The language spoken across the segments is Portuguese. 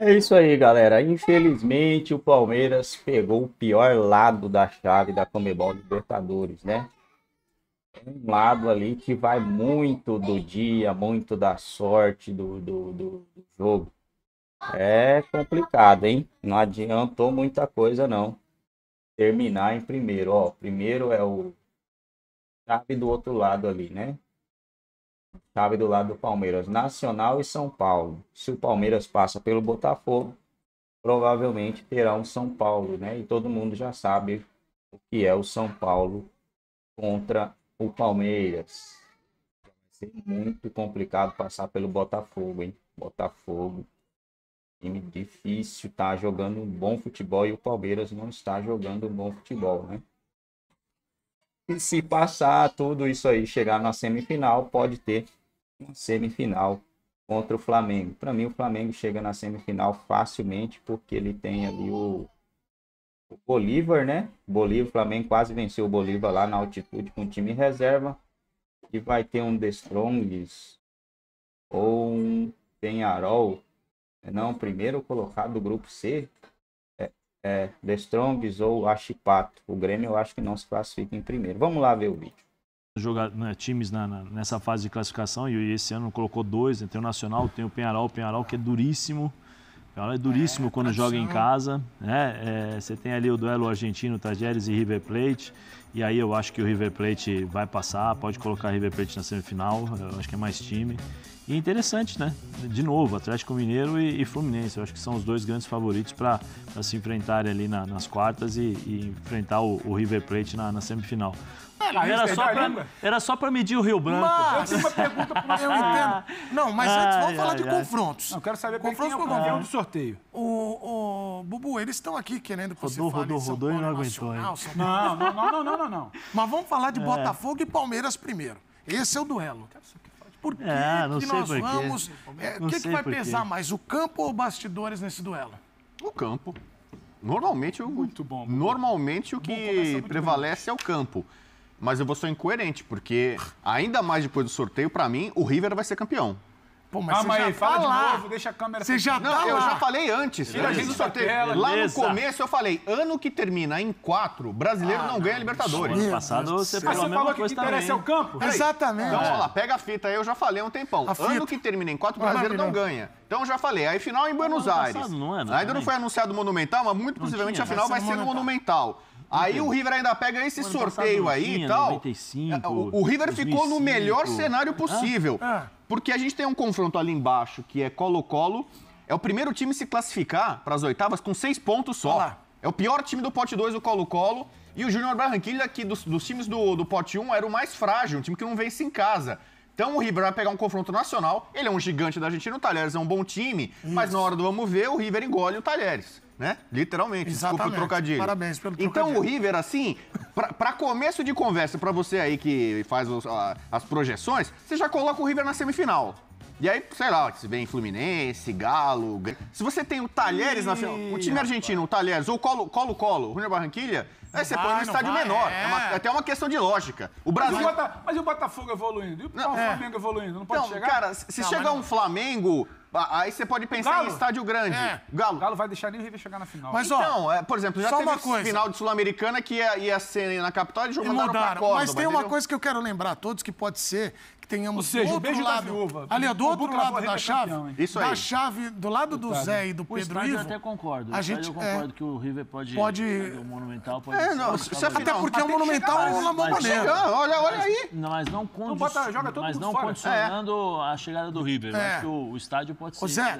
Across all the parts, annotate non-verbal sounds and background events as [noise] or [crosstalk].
É isso aí, galera. Infelizmente, o Palmeiras pegou o pior lado da chave da Comebol Libertadores, né? Um lado ali que vai muito do dia, muito da sorte do, do, do jogo. É complicado, hein? Não adiantou muita coisa, não. Terminar em primeiro, ó. Primeiro é o chave do outro lado ali, né? Chave do lado do Palmeiras, Nacional e São Paulo. Se o Palmeiras passa pelo Botafogo, provavelmente terá um São Paulo, né? E todo mundo já sabe o que é o São Paulo contra o Palmeiras. Vai ser muito complicado passar pelo Botafogo, hein? Botafogo. Time difícil, tá jogando um bom futebol e o Palmeiras não está jogando um bom futebol, né? E se passar tudo isso aí, chegar na semifinal, pode ter uma semifinal contra o Flamengo. Para mim, o Flamengo chega na semifinal facilmente, porque ele tem ali o, o Bolívar, né? Bolívar, o Flamengo quase venceu o Bolívar lá na altitude com o time reserva. E vai ter um The Strongs ou um Penharol. Né? Não, primeiro colocado do grupo C é, The Strongs ou Achipato. O Grêmio eu acho que não se classifica em primeiro. Vamos lá ver o vídeo. Jogar né, times na, na, nessa fase de classificação e esse ano colocou dois, né, tem o Nacional, tem o Penharol, o Penharol que é duríssimo. O Penharol é duríssimo é, quando tá joga em casa. Né? É, você tem ali o duelo argentino, Tajeres e River Plate. E aí eu acho que o River Plate vai passar, pode colocar River Plate na semifinal, eu acho que é mais time. E é interessante, né? De novo, Atlético Mineiro e, e Fluminense. Eu acho que são os dois grandes favoritos para se enfrentarem ali na, nas quartas e, e enfrentar o, o, River Plate na, na semifinal. É, é era, só para era só medir o Rio Branco. Mas, eu tenho uma [laughs] pergunta ah. entendo. Não, mas antes, vamos ai, falar ai, de ai. confrontos. Não, eu quero saber confrontos quem é o campeão do sorteio. O, o Bubu, eles estão aqui querendo que rodou, você rodou, rodou, e não aguentou. Nacional, não, não, não, não, não, não, Mas vamos falar de é. Botafogo e Palmeiras primeiro. Esse é o duelo por que, é, que nós por vamos. É, o que, que vai pesar mais, o campo ou bastidores nesse duelo? O campo. Normalmente, o, muito bom, muito normalmente bom. o que prevalece bem. é o campo. Mas eu vou ser incoerente, porque ainda mais depois do sorteio, para mim, o River vai ser campeão. Pô, mas ah, você mas já tá fala tá de lá. novo, deixa a câmera... Você já tá Não, tá eu já falei antes. a gente Lá no começo eu falei, ano que termina em quatro, brasileiro ah, não, não ganha Libertadores. Ano passado você falou você falou que o que interessa é o campo? Peraí. Exatamente. Então, olha lá, é. pega a fita aí, eu já falei um tempão. Ano que termina em quatro, brasileiro não ganha. Então já falei, aí final em Buenos Aires. não é, não Ainda não foi anunciado o Monumental, mas muito possivelmente a final vai ser no Monumental. Aí o River ainda pega esse sorteio aí e tal. 95, o, o River 2005. ficou no melhor cenário possível. Ah, ah. Porque a gente tem um confronto ali embaixo que é Colo-Colo. É o primeiro time se classificar para as oitavas com seis pontos só. é o pior time do pote 2, o Colo-Colo. E o Júnior Barranquilla, que dos, dos, times do, do pote 1, um, era o mais frágil, um time que não vence em casa. Então o River vai pegar um confronto nacional. Ele é um gigante da Argentina, o Talheres é um bom time, Isso. mas na hora do vamos ver, o River engole o Talheres né? Literalmente. Exatamente. Desculpa o trocadilho. Parabéns pelo trocadilho. Então o River, assim, para começo de conversa, para você aí que faz os, a, as projeções, você já coloca o River na semifinal. E aí, sei lá, se vem Fluminense, Galo. Se você tem o Talheres na final. O time argentino, o Talheres, ou Colo-Colo, Junior Barranquilha, aí você vai, põe no estádio vai, menor. É. é uma, até uma questão de lógica. O Brasil. Mas, mas e o Botafogo evoluindo? E o, não, é. Flamengo é. evoluindo? Não pode não, chegar? Cara, se não, chegar um Flamengo ah, aí você pode pensar Galo. em estádio grande. É. Galo. Galo vai deixar nem o River chegar na final. Mas, então, ó, é, por exemplo, já teve uma coisa. final de Sul-Americana que ia, ia ser na capital e jogo mandaram para Córdoba. Mas tem uma entendeu? coisa que eu quero lembrar a todos que pode ser tenhamos Ou seja, do outro lado. Da viúva, ali, do outro lado da é chave, campeão, isso aí. da chave, do lado do Zé e do o Pedro Ivo. Eu até concordo. A gente, eu concordo é, que o River pode. Pode. O Monumental pode. É, não, se, até porque o Monumental é uma maneira. Olha, olha aí. Mas não, condicionando a chegada do River. Acho que o, estádio pode ser. O Zé,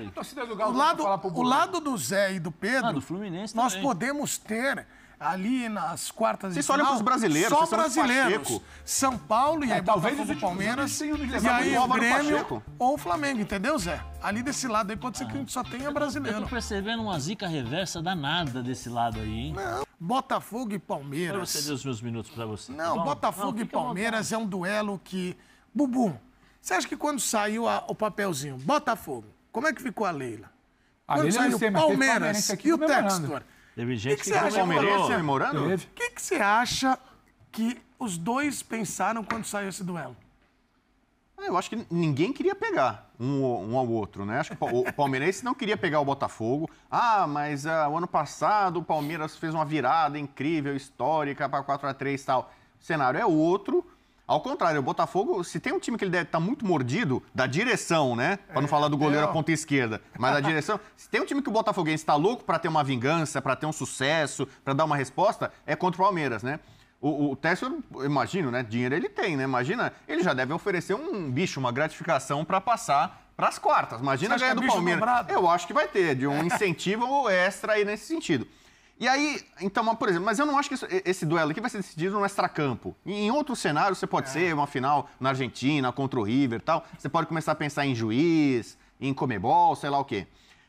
o lado do Zé e do Pedro. Do Fluminense Nós podemos ter ali nas quartas Vocês de final. Vocês olham para os brasileiros. Só brasileiros. São Paulo e é, aí talvez o Palmeiras. Sim, e aí o Grêmio ou o Flamengo, entendeu, Zé? Ali desse lado aí pode ser que a gente só tenha brasileiro. Eu tô percebendo uma zica reversa danada desse lado aí, hein? Não. Botafogo e Palmeiras. Eu vou os meus minutos para você. Tá não, tá Botafogo Não, e Palmeiras é um duelo que. Bubu, você acha que quando saiu a... o papelzinho, Botafogo, como é que ficou a Leila? A quando Leila saiu é Palmeiras, Palmeiras e o Textor? Teve gente que, que, que você acha comemorou. O que, que você acha que os dois pensaram quando saiu esse duelo? Ah, eu acho que ninguém queria pegar um, um, ao outro, né? Acho que o palmeirense não queria pegar o Botafogo. Ah, mas ah, o ano passado o Palmeiras fez uma virada incrível, histórica, para 4 a 3 e tal. O cenário é outro. Ao contrário, o Botafogo, se tem um time que ele deve estar tá muito mordido, da direção, né? Para não é, falar do goleiro à ponta esquerda, mas da direção. [laughs] se tem um time que o Botafoguense está louco para ter uma vingança, para ter um sucesso, para dar uma resposta, é contra o Palmeiras, né? O, o Tércio, imagino, né? Dinheiro ele tem, né? Imagina, ele já deve oferecer um bicho, uma gratificação para passar para as quartas. Imagina ganhar é do Palmeiras. Eu acho que vai ter, de um [laughs] incentivo extra aí nesse sentido. E aí, então, por exemplo, mas eu não acho que isso, esse duelo aqui vai ser decidido no Campo. Em outro cenário, você pode é. ser uma final na Argentina, contra o River tal. Você pode começar a pensar em juiz, em comebol, sei lá o quê.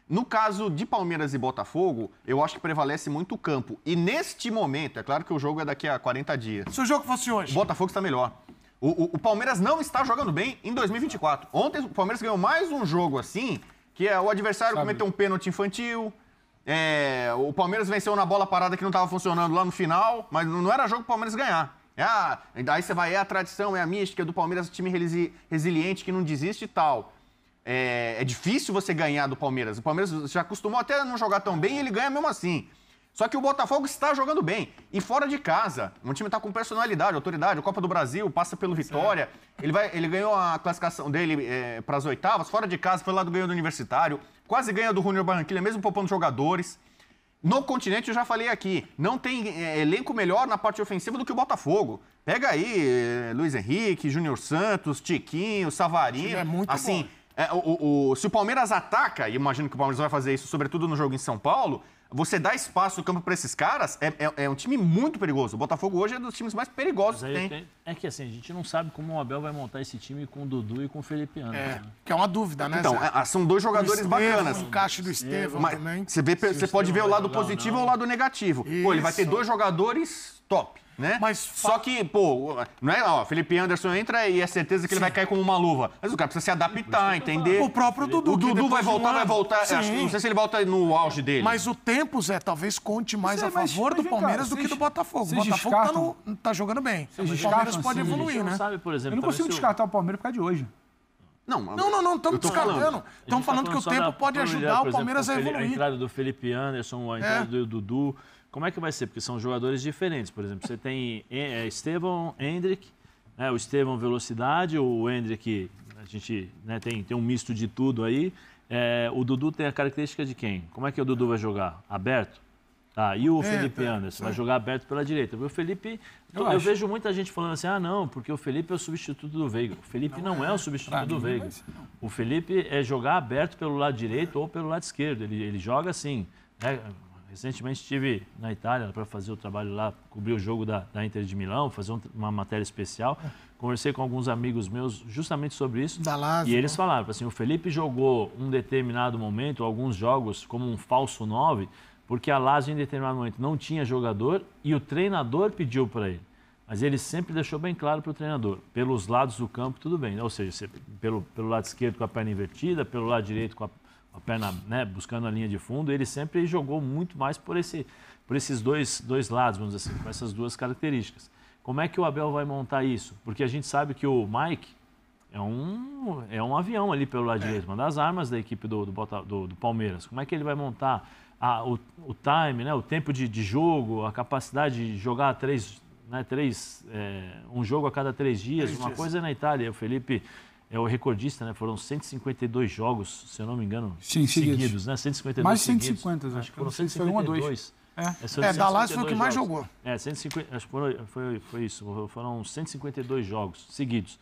No caso de Palmeiras e Botafogo, eu acho que prevalece muito o campo. E neste momento, é claro que o jogo é daqui a 40 dias. Se o jogo fosse hoje. O Botafogo está melhor. O, o, o Palmeiras não está jogando bem em 2024. Ontem o Palmeiras ganhou mais um jogo assim, que é o adversário Sabe. cometeu um pênalti infantil, é, o Palmeiras venceu na bola parada que não estava funcionando lá no final, mas não era jogo para o Palmeiras ganhar. É a, aí você vai, é a tradição, é a mística do Palmeiras, time resiliente que não desiste e tal. É, é, difícil você ganhar do Palmeiras. O Palmeiras já acostumou até a não jogar tão bem e ele ganha mesmo assim. Só que o Botafogo está jogando bem. E fora de casa. Um time está com personalidade, autoridade. Copa do Brasil passa pelo é. Vitória. Ele, vai, ele ganhou a classificação dele é, para as oitavas. Fora de casa, foi lá do ganho do Universitário. Quase ganha do Junior Barranquilla, mesmo poupando jogadores. No continente, eu já falei aqui, não tem é, elenco melhor na parte ofensiva do que o Botafogo. Pega aí é, Luiz Henrique, Júnior Santos, Tiquinho, Savarino. É muito assim, bom. É, o, o, se o Palmeiras ataca, e imagino que o Palmeiras vai fazer isso, sobretudo no jogo em São Paulo, você dá espaço no campo para esses caras é, é, é, um time muito perigoso. O Botafogo hoje é um dos times mais perigosos que tem. É que assim, a gente não sabe como o Abel vai montar esse time com o Dudu e com o Felipe Anderson. É, né? Que é uma dúvida, né? Então, Zé? É, são dois jogadores bacanas. O caixa do Estevão também. Você, vê, você pode ver o lado positivo ou o lado negativo. Isso. Pô, ele vai ter dois jogadores top né? Mas só que, pô, não é, ó, Felipe Anderson entra e é certeza que ele vai cair como uma luva. Mas o cara precisa se adaptar, entender. O próprio Dudu. O Dudu vai voltar, vai voltar. Acho, não sei se ele volta no auge dele. Mas o tempo, Zé, talvez conte mais a é, favor mas, do Palmeiras do que do Botafogo. O Botafogo tá, no, tá, jogando bem. O Palmeiras pode evoluir, né? Sabe, por exemplo, eu não consigo descartar o Palmeiras por causa de hoje. Não, não, não, não estamos descartando. Estamos tá falando, falando que o tempo pode ajudar exemplo, o Palmeiras a evoluir. A entrada do Felipe Anderson, a entrada é. do Dudu. Como é que vai ser? Porque são jogadores diferentes. Por exemplo, você tem é, é Estevam, Hendrick, né, o Estevam velocidade, o Hendrick, a gente né, tem, tem um misto de tudo aí. É, o Dudu tem a característica de quem? Como é que o Dudu vai jogar? Aberto? Tá, e o é, Felipe tá, Anderson vai jogar aberto pela direita. O Felipe, eu, eu, vejo muita gente falando assim: ah, não, porque o Felipe é o substituto do Veiga. O Felipe não, não é, é, o substituto do Veiga. o Felipe é jogar aberto pelo lado direito ou pelo lado esquerdo. Ele, ele joga assim. Né? Recentemente estive na Itália para fazer o trabalho lá, cobrir o jogo da, da Inter de Milão, fazer um, uma matéria especial. É. Conversei com alguns amigos meus justamente sobre isso. Da Lazio. E eles né? falaram assim: o Felipe jogou um determinado momento, alguns jogos, como um falso 9, porque a Lazio em determinado momento não tinha jogador e o treinador pediu para ele. Mas ele sempre deixou bem claro para o treinador, pelos lados do campo, tudo bem. Ou seja, pelo, pelo lado esquerdo com a perna invertida, pelo lado direito com a a perna, né, buscando a linha de fundo, ele sempre jogou muito mais por, esse, por esses dois, dois lados, vamos dizer assim, com essas duas características. Como é que o Abel vai montar isso? Porque a gente sabe que o Mike é um, é um avião ali pelo lado é. direito, uma das armas da equipe do, do, do, do Palmeiras. Como é que ele vai montar a, o, o, time, né, o tempo de, de, jogo, a capacidade de jogar três, né, três é, um jogo a cada três dias? Três uma dias. coisa na Itália, o Felipe é o recordista, né? Foram 152 jogos, se eu não me engano, Sim, seguidos, seguidos né? 152 Mais 150, seguidos. acho que foram 152. Foi um dois. É, é, é Dallas foi o que mais jogos. jogou. É, 150, acho que foi, foi, foi isso, foram 152 jogos seguidos.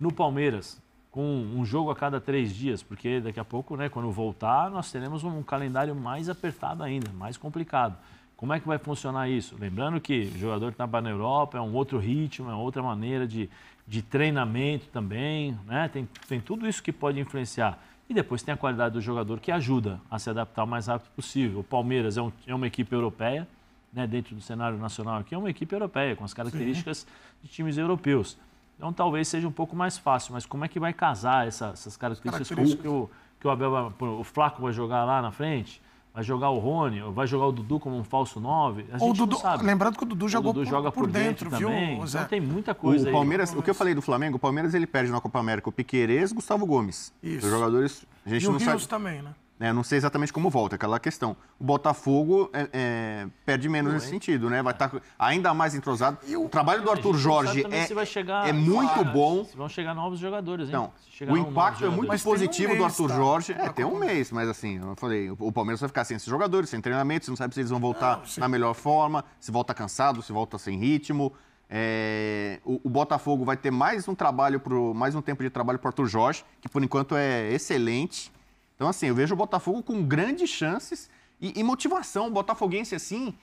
No Palmeiras, com um jogo a cada três dias, porque daqui a pouco, né, quando voltar, nós teremos um calendário mais apertado ainda, mais complicado. Como é que vai funcionar isso? Lembrando que o jogador que está na Europa é um outro ritmo, é outra maneira de, de treinamento também, né? tem, tem tudo isso que pode influenciar. E depois tem a qualidade do jogador que ajuda a se adaptar o mais rápido possível. O Palmeiras é, um, é uma equipe europeia, né? dentro do cenário nacional aqui, é uma equipe europeia, com as características Sim. de times europeus. Então talvez seja um pouco mais fácil, mas como é que vai casar essa, essas características, características. com o que o, que o Abel, o Flaco vai jogar lá na frente? vai jogar o Rony, vai jogar o Dudu como um falso 9. A gente Dudu, sabe. Lembrando que o Dudu jogou o Dudu por, joga por, dentro, também. viu? Zé? Então tem muita coisa o Palmeiras, aí. O que eu falei do Flamengo, o Palmeiras ele perde na Copa América o Piqueires, Gustavo Gomes. Isso. Os jogadores, a gente e não o Rios sabe. também, né? Né? não sei exatamente como volta, é aquela questão. O Botafogo é, é, perde menos nesse sentido, né? Vai estar é. tá ainda mais entrosado. O, o trabalho do Arthur Jorge é, chegar, é muito bom. Se vão chegar novos jogadores, hein? o impacto é muito positivo um mês, do Arthur tá? Jorge. Tá é, tem um mês, mas assim, eu falei, o Palmeiras vai ficar sem esses jogadores, sem treinamento, você não sabe se eles vão voltar não, na melhor forma, se volta cansado, se volta sem ritmo. É, o, o, Botafogo vai ter mais um trabalho, pro, mais um tempo de trabalho para o Arthur Jorge, que por enquanto é excelente. Então, assim, eu vejo o Botafogo com grandes chances e, e motivação. O Botafoguense, assim,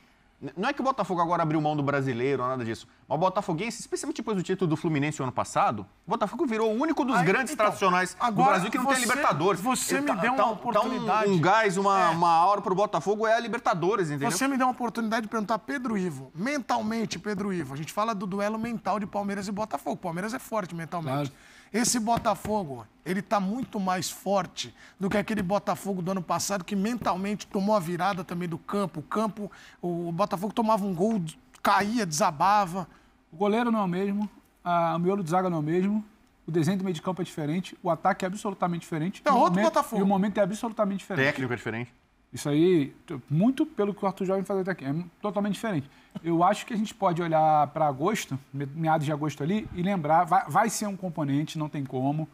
não é que o Botafogo agora abriu mão do brasileiro ou nada disso. Mas o Botafoguense, especialmente depois do título do Fluminense no ano passado, o Botafogo virou o único dos Aí, grandes então, tradicionais do Brasil que não você, tem a Libertadores. Você me tá deu uma tá tá oportunidade. um, gás, uma, é. uma aura o Botafogo é a Libertadores, entendeu? Você me deu uma oportunidade de perguntar Pedro Ivo. Mentalmente, Pedro Ivo, a gente fala do duelo mental de Palmeiras e Botafogo. Palmeiras é forte mentalmente. Claro. Esse Botafogo, ele está muito mais forte do que aquele Botafogo do ano passado, que mentalmente tomou a virada também do campo. O campo, o Botafogo tomava um gol, caía, desabava. O goleiro não é o mesmo, a, o miolo de zaga não é o mesmo, o desenho do meio de campo é diferente, o ataque é absolutamente diferente. É outro momento, Botafogo. E o momento é absolutamente diferente. Técnico é diferente. Isso aí, muito pelo que o Arthur Jovem faz até aqui, é totalmente diferente. Eu acho que a gente pode olhar para agosto, meados de agosto ali, e lembrar, vai, vai ser um componente, não tem como.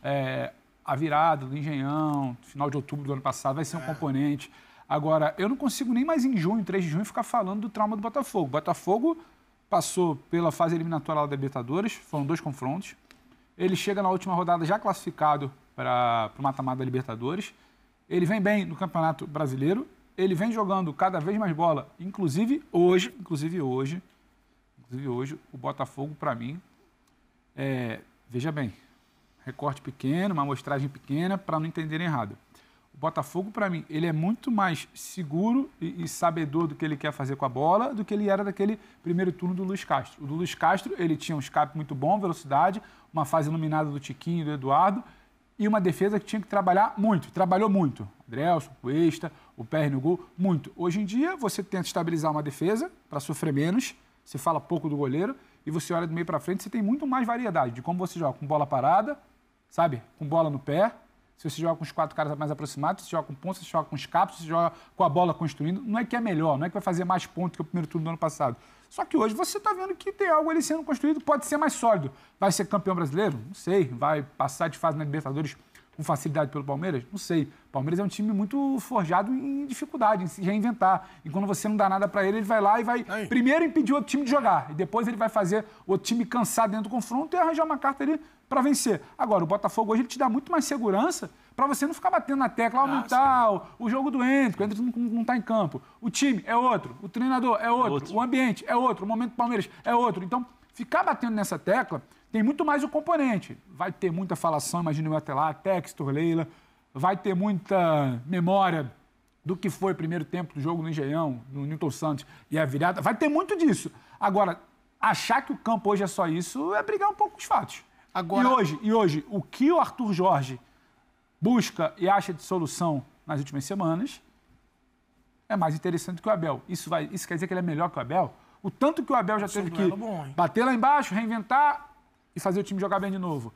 É, a virada do Engenhão, final de outubro do ano passado, vai ser um é. componente. Agora, eu não consigo nem mais em junho, 3 de junho, ficar falando do trauma do Botafogo. O Botafogo passou pela fase eliminatória da Libertadores, foram dois confrontos. Ele chega na última rodada já classificado para o mata-mata da Libertadores ele vem bem no Campeonato Brasileiro, ele vem jogando cada vez mais bola, inclusive hoje, inclusive hoje, inclusive hoje, o Botafogo, para mim, é, veja bem, recorte pequeno, uma amostragem pequena, para não entenderem errado. O Botafogo, para mim, ele é muito mais seguro e, e, sabedor do que ele quer fazer com a bola do que ele era daquele primeiro turno do Luiz Castro. O do Luiz Castro, ele tinha um escape muito bom, velocidade, uma fase iluminada do Tiquinho e do Eduardo, e uma defesa que tinha que trabalhar muito, trabalhou muito. Andrelson, Cuesta, o PR no gol, muito. Hoje em dia, você tenta estabilizar uma defesa para sofrer menos, se fala pouco do goleiro, e você olha do meio para frente, você tem muito mais variedade de como você joga com bola parada, sabe? Com bola no pé, se você joga com os quatro caras mais aproximados, se você joga com pontos, se você joga com os capos, se você joga com a bola construindo. Não é que é melhor, não é que vai fazer mais pontos que o primeiro turno do ano passado. Só que hoje você está vendo que tem algo ali sendo construído, pode ser mais sólido. Vai ser campeão brasileiro? Não sei. Vai passar de fase na Libertadores? com facilidade pelo Palmeiras? Não sei. O Palmeiras é um time muito forjado em dificuldade, em se reinventar. E quando você não dá nada para ele, ele vai lá e vai Aí. primeiro impedir o outro time de jogar. E depois ele vai fazer o outro time cansar dentro do confronto e arranjar uma carta ali para vencer. Agora, o Botafogo hoje ele te dá muito mais segurança para você não ficar batendo na tecla, aumentar o, jogo do Hendrick, o Hendrick não está em campo. O time é outro, o treinador é outro, outro, o ambiente é outro, o momento do Palmeiras é outro. Então, ficar batendo nessa tecla tem muito mais o componente. Vai ter muita falação, imagino eu até lá, texto, Leila. Vai ter muita memória do que foi o primeiro tempo do jogo no Engenhão, no Newton Santos e a virada. Vai ter muito disso. Agora, achar que o campo hoje é só isso é brigar um pouco com os fatos. Agora... E, hoje, e hoje, o que o Arthur Jorge busca e acha de solução nas últimas semanas é mais interessante que o Abel. Isso, vai, isso quer dizer que ele é melhor que o Abel? O tanto que o Abel já teve que bom, bater lá embaixo, reinventar, e fazer o time jogar bem de novo.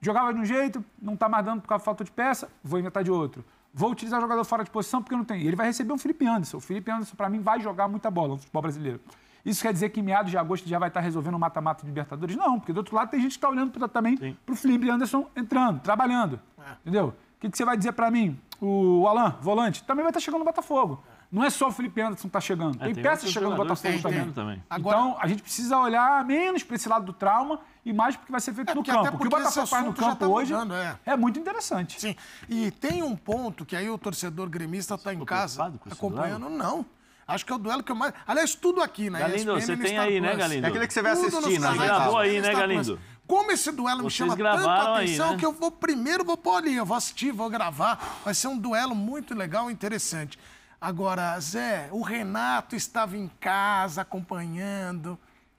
Jogava de um jeito, não está mais dando por causa de falta de peça, vou inventar de outro. Vou utilizar jogador fora de posição porque não tem. Ele vai receber um Felipe Anderson. O Felipe Anderson, para mim, vai jogar muita bola no futebol brasileiro. Isso quer dizer que em meados de agosto já vai estar tá resolvendo o um mata-mata de Libertadores? Não, porque do outro lado tem gente que está olhando pra, também para o Felipe Anderson entrando, trabalhando. É. Entendeu? O que, que, você vai dizer para mim? O Alan, volante, também vai estar tá chegando no Botafogo. Não é só o Felipe Anderson que está chegando. É, tem, tem peças chegando no Botafogo tem, também. Tem. Então, a gente precisa olhar menos para esse lado do trauma e mais porque vai ser feito é, no campo. porque que o Botafogo faz no campo tá hoje mudando, é. é. muito interessante. Sim. E tem um ponto que aí o torcedor gremista está em casa acompanhando, duelo? não. Acho que é o duelo que eu mais. Aliás, tudo aqui, né? Galindo, ESPN, você tem aí, Plus. né, Galindo? É aquele que você vai assistindo. Você né, gravou aí, né, Galindo? Como esse duelo Vocês me chama tanto a atenção aí, né? que eu vou primeiro, vou pôr ali, eu vou assistir, vou gravar. Vai ser um duelo muito legal e interessante. Agora, Zé, o Renato estava em casa acompanhando. O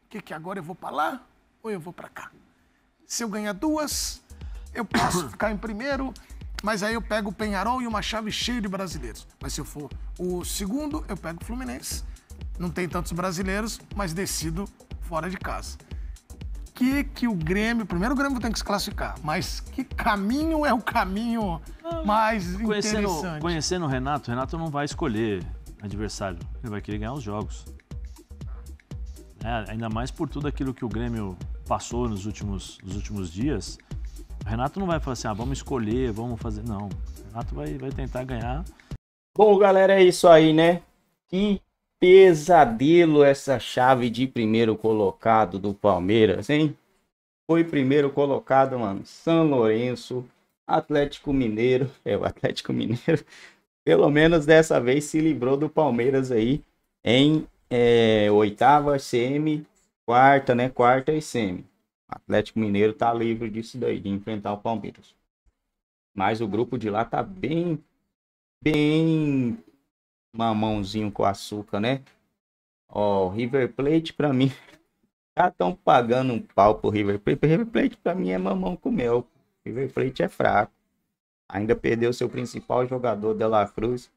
que, que agora eu vou para lá? ou eu vou para cá. Se eu ganhar duas, eu posso [coughs] ficar em primeiro, mas aí eu pego o Penharol e uma chave cheia de brasileiros. Mas se eu for o segundo, eu pego o Fluminense. Não tem tantos brasileiros, mas decido fora de casa. Que que o Grêmio, primeiro o Grêmio tem que se classificar, mas que caminho é o caminho ah, mais conhecendo, interessante? Conhecendo o Renato, o Renato não vai escolher adversário, ele vai querer ganhar os jogos. É, ainda mais por tudo aquilo que o Grêmio passou nos últimos, nos últimos dias, o Renato não vai falar assim, ah, vamos escolher, vamos fazer. Não. O Renato vai, vai tentar ganhar. Bom, galera, é isso aí, né? Que pesadelo essa chave de primeiro colocado do Palmeiras, hein? Foi primeiro colocado, mano. São Lourenço, Atlético Mineiro. [laughs] É, o Atlético Mineiro, pelo menos dessa vez, se livrou do Palmeiras aí em é, oitava CM Quarta, né? Quarta e semi. O Atlético Mineiro tá livre disso daí, de enfrentar o Palmeiras. Mas o grupo de lá tá bem, bem mamãozinho com açúcar, né? Ó, River Plate pra mim. [laughs] Já estão pagando um pau pro River Plate. River Plate pra mim é mamão com mel. River Plate é fraco. Ainda perdeu seu principal jogador, De La Cruz.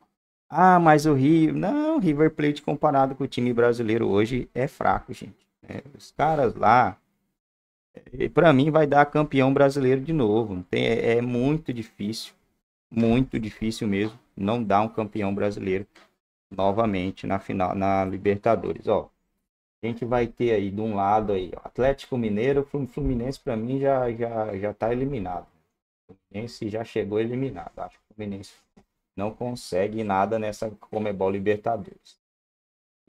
Ah, mas o River. Não, River Plate comparado com o time brasileiro hoje é fraco, gente. Né? Os caras lá, é, para mim, vai dar campeão brasileiro de novo. Tem, é, é muito difícil, muito difícil mesmo, não dar um campeão brasileiro novamente na final, na Libertadores. Ó, a gente vai ter aí de um lado aí Atlético Mineiro, Fluminense para mim já já já tá eliminado. O Fluminense já chegou eliminado. Acho que o Fluminense não consegue nada nessa Comebol Libertadores.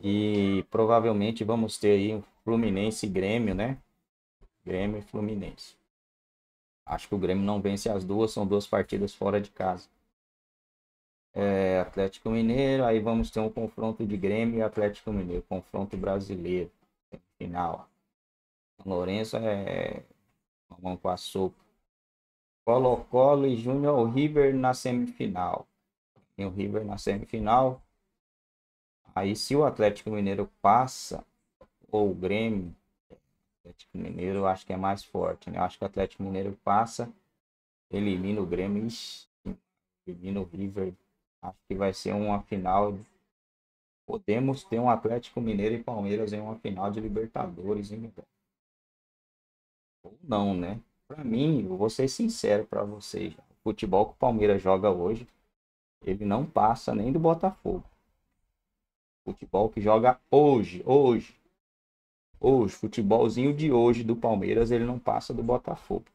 E provavelmente vamos ter aí Fluminense e Grêmio, né? Grêmio e Fluminense. Acho que o Grêmio não vence as duas, são duas partidas fora de casa. É, Atlético Mineiro, aí vamos ter um confronto de Grêmio e Atlético Mineiro, confronto brasileiro, final. Lourenço é mão com açúcar. Colo-Colo e Júnior River na semifinal. Tem o River na semifinal. Aí se o Atlético Mineiro passa, ou o Grêmio, Atlético Mineiro, eu acho que é mais forte, né? Eu acho que o Atlético Mineiro passa, elimina o Grêmio, ixi, elimina o River. Acho que vai ser uma final. Podemos ter um Atlético Mineiro e Palmeiras em uma final de Libertadores, hein, Ou não, né? Pra mim, eu vou ser sincero para vocês. O futebol que o Palmeiras joga hoje, ele não passa nem do Botafogo. O futebol que joga hoje, hoje, Hoje, futebolzinho de hoje do Palmeiras, ele não passa do Botafogo.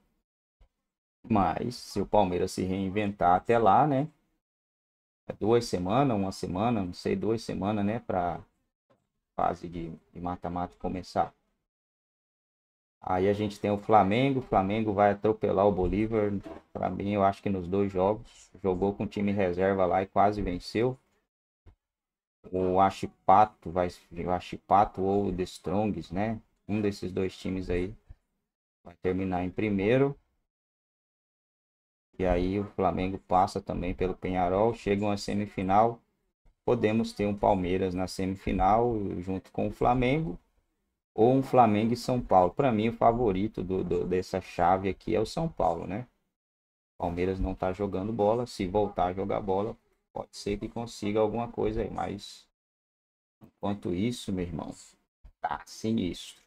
Mas se o Palmeiras se reinventar até lá, né? É duas semanas, uma semana, não sei, duas semanas, né? para fase de mata-mata começar. Aí a gente tem o Flamengo. O Flamengo vai atropelar o Bolívar. Para mim, eu acho que nos dois jogos. Jogou com time reserva lá e quase venceu o Ashipato vai, o ou o The Strongs, né? Um desses dois times aí vai terminar em primeiro. E aí o Flamengo passa também pelo Penharol, chegam uma semifinal. Podemos ter um Palmeiras na semifinal junto com o Flamengo ou um Flamengo e São Paulo. Para mim o favorito do, do, dessa chave aqui é o São Paulo, né? Palmeiras não está jogando bola. Se voltar a jogar bola, Pode ser que consiga alguma coisa aí, mas enquanto isso, meu irmão, tá sem isso